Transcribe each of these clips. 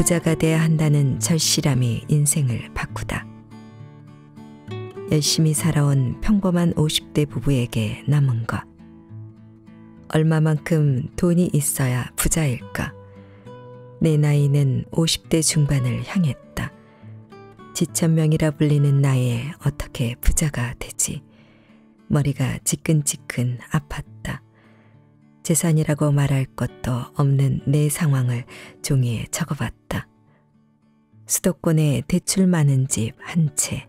부자가 돼야 한다는 절실함이 인생을 바꾸다. 열심히 살아온 평범한 50대 부부에게 남은 것. 얼마만큼 돈이 있어야 부자일까? 내 나이는 50대 중반을 향했다. 지천명이라 불리는 나이에 어떻게 부자가 되지? 머리가 지끈지끈 아팠다. 재산이라고 말할 것도 없는 내 상황을 종이에 적어봤다. 수도권에 대출 많은 집 한 채,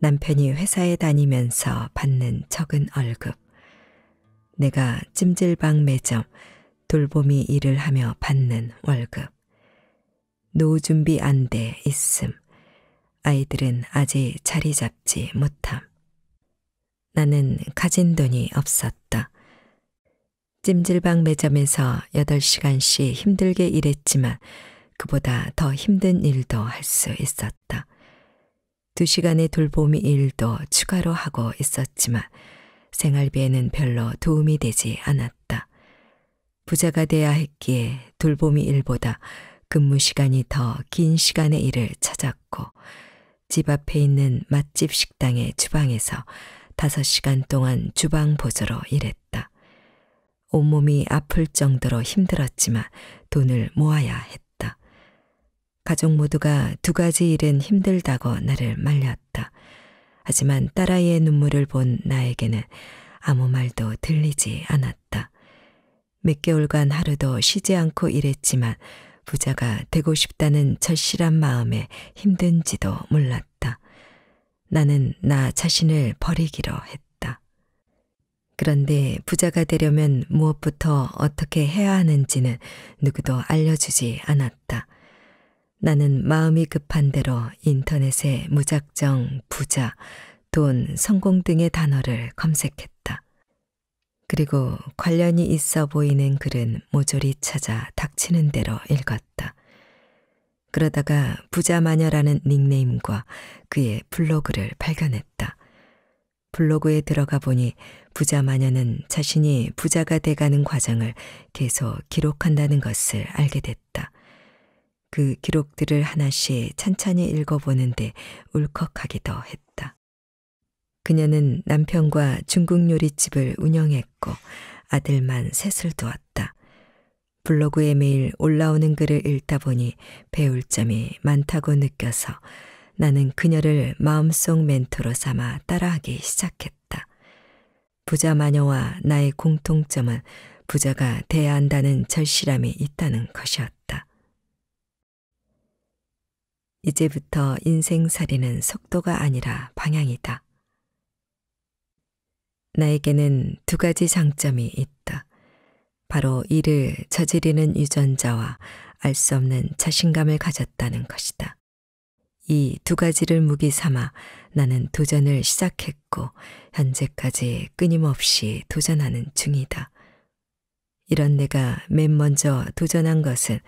남편이 회사에 다니면서 받는 적은 월급, 내가 찜질방 매점, 돌보미 일을 하며 받는 월급, 노후 준비 안 돼 있음, 아이들은 아직 자리 잡지 못함. 나는 가진 돈이 없었다. 찜질방 매점에서 8시간씩 힘들게 일했지만 그보다 더 힘든 일도 할 수 있었다. 2시간의 돌보미 일도 추가로 하고 있었지만 생활비에는 별로 도움이 되지 않았다. 부자가 돼야 했기에 돌보미 일보다 근무 시간이 더 긴 시간의 일을 찾았고 집 앞에 있는 맛집 식당의 주방에서 5시간 동안 주방 보조로 일했다. 온몸이 아플 정도로 힘들었지만 돈을 모아야 했다. 가족 모두가 두 가지 일은 힘들다고 나를 말렸다. 하지만 딸아이의 눈물을 본 나에게는 아무 말도 들리지 않았다. 몇 개월간 하루도 쉬지 않고 일했지만 부자가 되고 싶다는 절실한 마음에 힘든지도 몰랐다. 나는 나 자신을 버리기로 했다. 그런데 부자가 되려면 무엇부터 어떻게 해야 하는지는 누구도 알려주지 않았다. 나는 마음이 급한 대로 인터넷에 무작정 부자, 돈, 성공 등의 단어를 검색했다. 그리고 관련이 있어 보이는 글은 모조리 찾아 닥치는 대로 읽었다. 그러다가 부자 마녀라는 닉네임과 그의 블로그를 발견했다. 블로그에 들어가 보니 부자 마녀는 자신이 부자가 돼가는 과정을 계속 기록한다는 것을 알게 됐다. 그 기록들을 하나씩 찬찬히 읽어보는데 울컥하기도 했다. 그녀는 남편과 중국 요리집을 운영했고 아들만 셋을 두었다. 블로그에 매일 올라오는 글을 읽다 보니 배울 점이 많다고 느껴서 나는 그녀를 마음속 멘토로 삼아 따라하기 시작했다. 부자 마녀와 나의 공통점은 부자가 돼야 한다는 절실함이 있다는 것이었다. 이제부터 인생살이는 속도가 아니라 방향이다. 나에게는 두 가지 장점이 있다. 바로 이를 저지르는 유전자와 알 수 없는 자신감을 가졌다는 것이다. 이두 가지를 무기 삼아 나는 도전을 시작했고 현재까지 끊임없이 도전하는 중이다. 이런 내가 맨 먼저 도전한 것은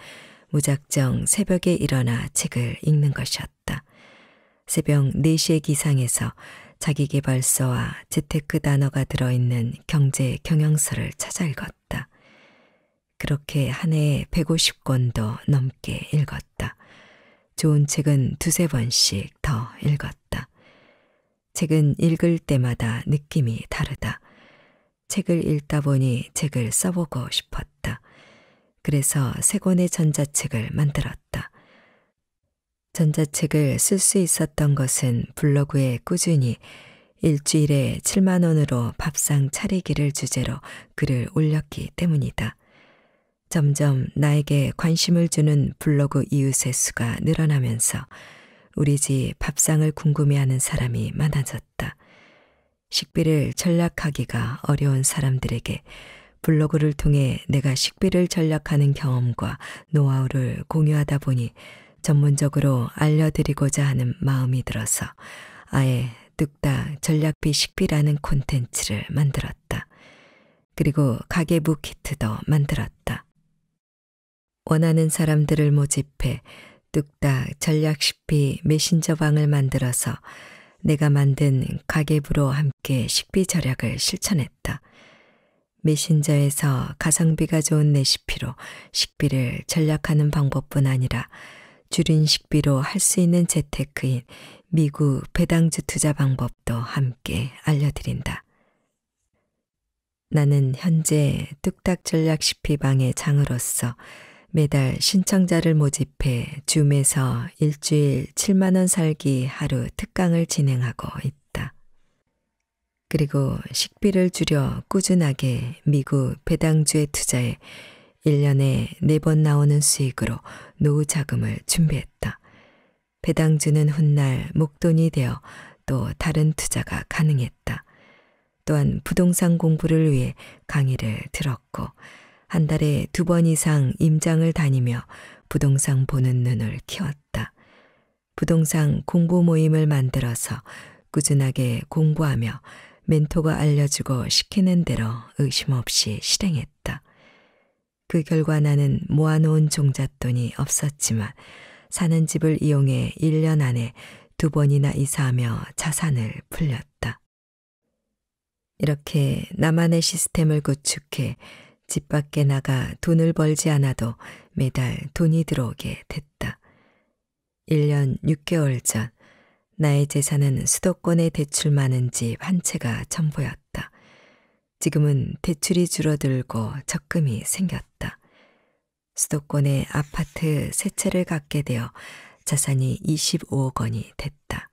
무작정 새벽에 일어나 책을 읽는 것이었다. 새벽 4시의 기상에서 자기개발서와 재테크 단어가 들어있는 경제 경영서를 찾아 읽었다. 그렇게 한 해에 150권도 넘게 읽었다. 좋은 책은 두세 번씩 더 읽었다. 책은 읽을 때마다 느낌이 다르다. 책을 읽다 보니 책을 써보고 싶었다. 그래서 세 권의 전자책을 만들었다. 전자책을 쓸 수 있었던 것은 블로그에 꾸준히 일주일에 7만 원으로 밥상 차리기를 주제로 글을 올렸기 때문이다. 점점 나에게 관심을 주는 블로그 이웃의 수가 늘어나면서 우리 집 밥상을 궁금해하는 사람이 많아졌다. 식비를 절약하기가 어려운 사람들에게 블로그를 통해 내가 식비를 절약하는 경험과 노하우를 공유하다 보니 전문적으로 알려드리고자 하는 마음이 들어서 아예 뚝딱 전략비 식비라는 콘텐츠를 만들었다. 그리고 가계부 키트도 만들었다. 원하는 사람들을 모집해 뚝딱 전략식비 메신저방을 만들어서 내가 만든 가계부로 함께 식비 절약을 실천했다. 메신저에서 가성비가 좋은 레시피로 식비를 전략하는 방법뿐 아니라 줄인 식비로 할 수 있는 재테크인 미국 배당주 투자 방법도 함께 알려드린다. 나는 현재 뚝딱 전략 식비방의 장으로서 매달 신청자를 모집해 줌에서 일주일 7만원 살기 하루 특강을 진행하고 있다. 그리고 식비를 줄여 꾸준하게 미국 배당주에 투자해 1년에 4번 나오는 수익으로 노후 자금을 준비했다. 배당주는 훗날 목돈이 되어 또 다른 투자가 가능했다. 또한 부동산 공부를 위해 강의를 들었고 한 달에 두 번 이상 임장을 다니며 부동산 보는 눈을 키웠다. 부동산 공부 모임을 만들어서 꾸준하게 공부하며 멘토가 알려주고 시키는 대로 의심 없이 실행했다. 그 결과 나는 모아놓은 종잣돈이 없었지만 사는 집을 이용해 1년 안에 두 번이나 이사하며 자산을 풀렸다. 이렇게 나만의 시스템을 구축해 집 밖에 나가 돈을 벌지 않아도 매달 돈이 들어오게 됐다. 1년 6개월 전, 나의 재산은 수도권에 대출 많은 집 한 채가 전부였다. 지금은 대출이 줄어들고 적금이 생겼다. 수도권에 아파트 세 채를 갖게 되어 자산이 25억 원이 됐다.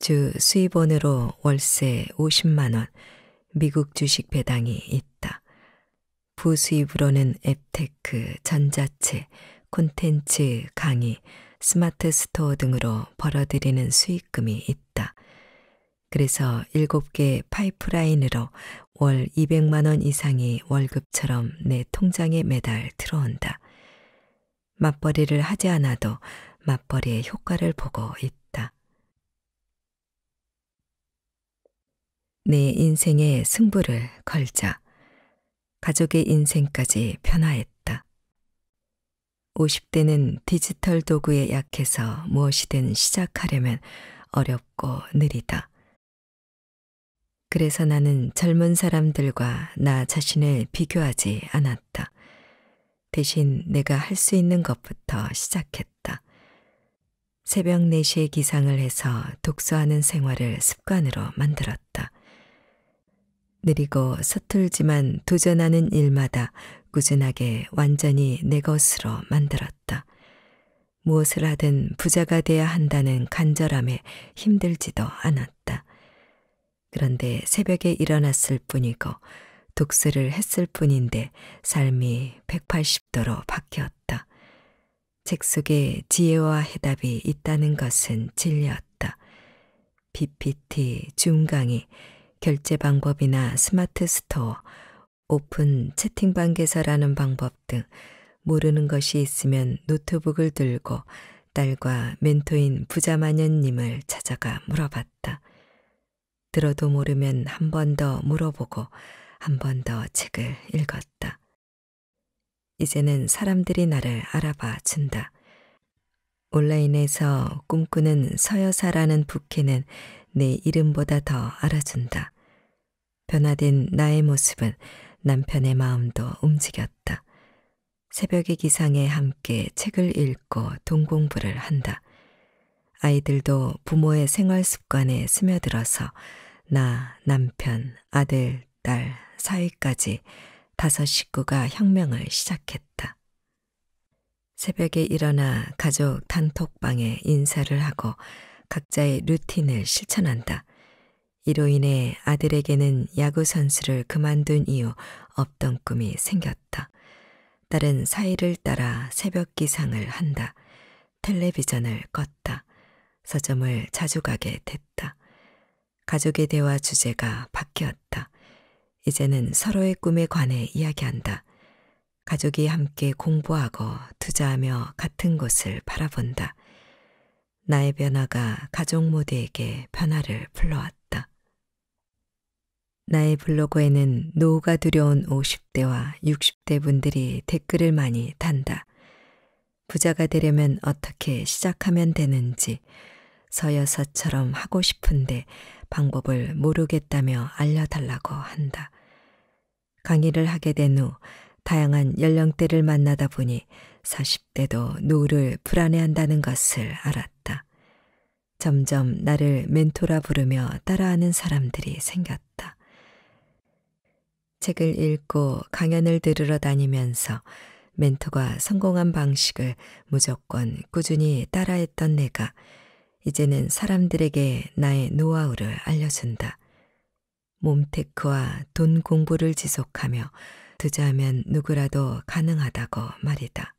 주 수입원으로 월세 50만 원, 미국 주식 배당이 있다. 부수입으로는 앱테크, 전자책, 콘텐츠, 강의, 스마트 스토어 등으로 벌어들이는 수익금이 있다. 그래서 7개 파이프라인으로 월 200만원 이상이 월급처럼 내 통장에 매달 들어온다. 맞벌이를 하지 않아도 맞벌이의 효과를 보고 있다. 내 인생의 승부를 걸자. 가족의 인생까지 변화했다. 50대는 디지털 도구에 약해서 무엇이든 시작하려면 어렵고 느리다. 그래서 나는 젊은 사람들과 나 자신을 비교하지 않았다. 대신 내가 할 수 있는 것부터 시작했다. 새벽 4시에 기상을 해서 독서하는 생활을 습관으로 만들었다. 느리고 서툴지만 도전하는 일마다 꾸준하게 완전히 내 것으로 만들었다. 무엇을 하든 부자가 돼야 한다는 간절함에 힘들지도 않았다. 그런데 새벽에 일어났을 뿐이고 독서를 했을 뿐인데 삶이 180도로 바뀌었다. 책 속에 지혜와 해답이 있다는 것은 진리였다. PPT, 중강의, 결제 방법이나 스마트 스토어, 오픈 채팅방 개설하는 방법 등 모르는 것이 있으면 노트북을 들고 딸과 멘토인 부자 마녀님을 찾아가 물어봤다. 들어도 모르면 한 번 더 물어보고 한 번 더 책을 읽었다. 이제는 사람들이 나를 알아봐 준다. 온라인에서 꿈꾸는 서여사라는 부캐는 내 이름보다 더 알아준다. 변화된 나의 모습은 남편의 마음도 움직였다. 새벽의 기상에 함께 책을 읽고 동공부를 한다. 아이들도 부모의 생활 습관에 스며들어서 나, 남편, 아들, 딸, 사위까지 다섯 식구가 혁명을 시작했다. 새벽에 일어나 가족 단톡방에 인사를 하고 각자의 루틴을 실천한다. 이로 인해 아들에게는 야구선수를 그만둔 이후 없던 꿈이 생겼다. 딸은 사이를 따라 새벽 기상을 한다. 텔레비전을 껐다. 서점을 자주 가게 됐다. 가족의 대화 주제가 바뀌었다. 이제는 서로의 꿈에 관해 이야기한다. 가족이 함께 공부하고 투자하며 같은 곳을 바라본다. 나의 변화가 가족 모두에게 변화를 불러왔다. 나의 블로그에는 노후가 두려운 50대와 60대 분들이 댓글을 많이 단다. 부자가 되려면 어떻게 시작하면 되는지 서여사처럼 하고 싶은데 방법을 모르겠다며 알려달라고 한다. 강의를 하게 된 후 다양한 연령대를 만나다 보니 40대도 노후를 불안해한다는 것을 알았다. 점점 나를 멘토라 부르며 따라하는 사람들이 생겼다. 책을 읽고 강연을 들으러 다니면서 멘토가 성공한 방식을 무조건 꾸준히 따라했던 내가 이제는 사람들에게 나의 노하우를 알려준다. 몸테크와 돈 공부를 지속하며 투자하면 누구라도 가능하다고 말이다.